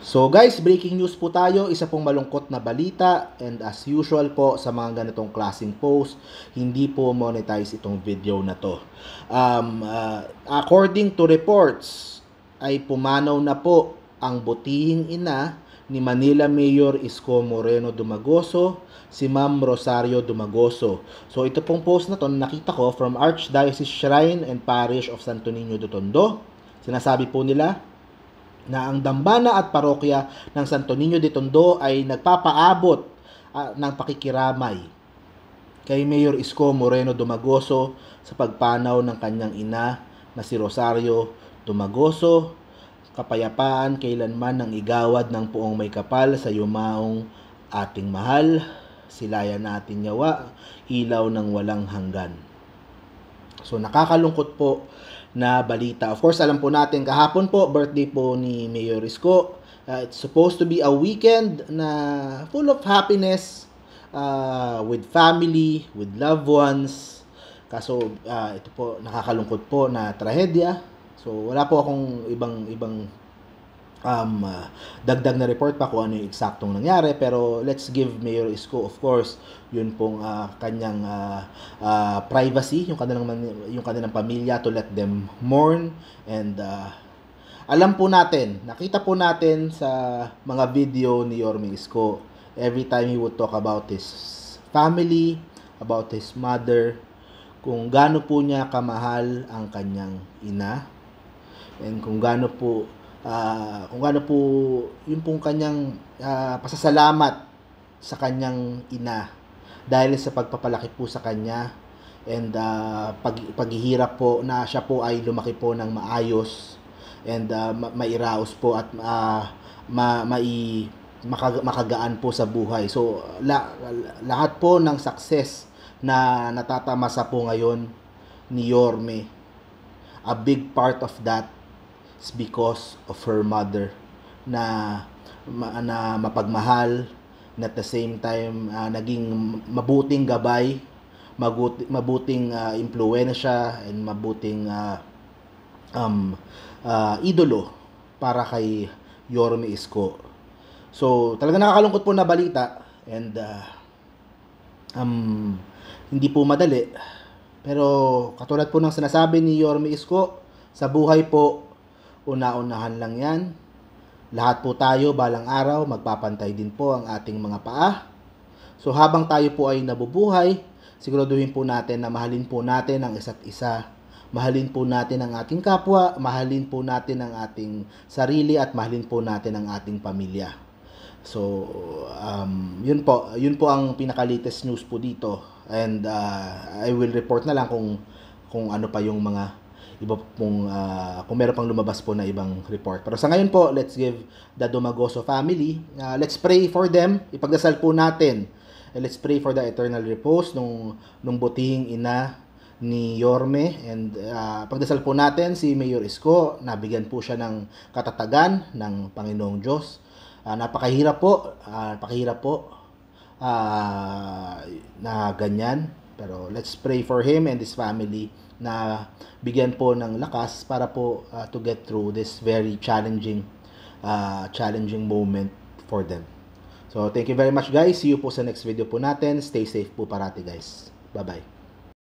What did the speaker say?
So guys, breaking news po tayo, isa pong malungkot na balita and as usual po sa mga ganitong klaseng post, hindi po monetize itong video na to. Um, uh, according to reports, ay pumanaw na po ang butihing ina ni Manila Mayor Isko Moreno Dumagoso, si Ma'am Rosario Dumagoso. So ito pong post na to nakita ko from Archdiocese Shrine and Parish of Santo Niño de Tondo. Sinasabi po nila, na ang dambana at parokya ng Santo Niño de Tondo ay nagpapaabot uh, ng pakikiramay kay Mayor Isko Moreno Dumagoso sa pagpanaw ng kanyang ina na si Rosario Dumagoso, kapayapaan kailanman ng igawad ng puong may kapal sa yumaong ating mahal, silayan natin yawa, ilaw ng walang hanggan. So nakakalungkot po na balita. Of course, alam po natin kahapon po birthday po ni Mayor Isko. Uh, it's supposed to be a weekend na full of happiness uh, with family, with loved ones. Kaso uh, ito po nakakalungkot po na trahedya. So wala po akong ibang ibang um, uh, dagdag na report pa kung ano yung eksaktong nangyari pero let's give Mayor Isko of course yun pong uh, kanyang uh, uh, privacy yung kanilang yung kanilang pamilya to let them mourn and uh, alam po natin nakita po natin sa mga video ni Yorme Isko every time he would talk about his family about his mother kung gaano po niya kamahal ang kanyang ina and kung gaano po uh, kung ano po yung pong kanyang uh, pasasalamat sa kanyang ina dahil sa pagpapalaki po sa kanya and uh, pag, paghihirap po na siya po ay lumaki po ng maayos and uh, ma- mairaos po at uh, ma- mai makaga- makagaan po sa buhay. So la- lahat po ng success na natatamasa po ngayon ni Yorme a big part of that It's because of her mother na na mapagmahal na at the same time uh, naging mabuting gabay, mabuti, mabuting uh, impluwensya and mabuting uh, um, uh, idolo para kay Yormi Isko. So, talaga nakakalungkot po na balita and uh, um, hindi po madali. Pero katulad po ng sinasabi ni Yormi Isko, sa buhay po Una-unahan lang yan. Lahat po tayo balang araw magpapantay din po ang ating mga paa. So habang tayo po ay nabubuhay, siguraduhin po natin na mahalin po natin ang isa't isa. Mahalin po natin ang ating kapwa, mahalin po natin ang ating sarili at mahalin po natin ang ating pamilya. So um, yun po, yun po ang pinaka-latest news po dito and uh, I will report na lang kung kung ano pa yung mga iba pong, uh, kung meron pang lumabas po na ibang report. Pero sa ngayon po, let's give the Dumagoso family, uh, let's pray for them, ipagdasal po natin. And let's pray for the eternal repose nung, nung butihing ina ni Yorme and uh, pagdasal po natin si Mayor Isko nabigyan po siya ng katatagan ng Panginoong Diyos uh, napakahirap po uh, napakahirap po uh, na ganyan pero let's pray for him and his family na bigyan po ng lakas para po uh, to get through this very challenging uh, challenging moment for them. So thank you very much guys. See you po sa next video po natin. Stay safe po parati guys. Bye-bye.